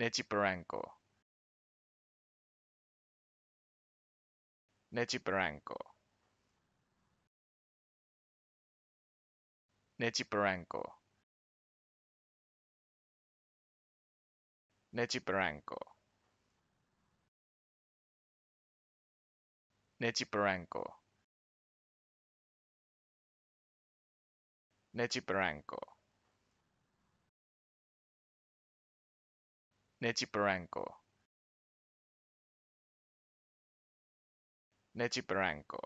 Nechiparenko Nechiparenko Nechiparenko Nechiparenko Nechiparenko Nechiparenko Nechiporenko Nechiporenko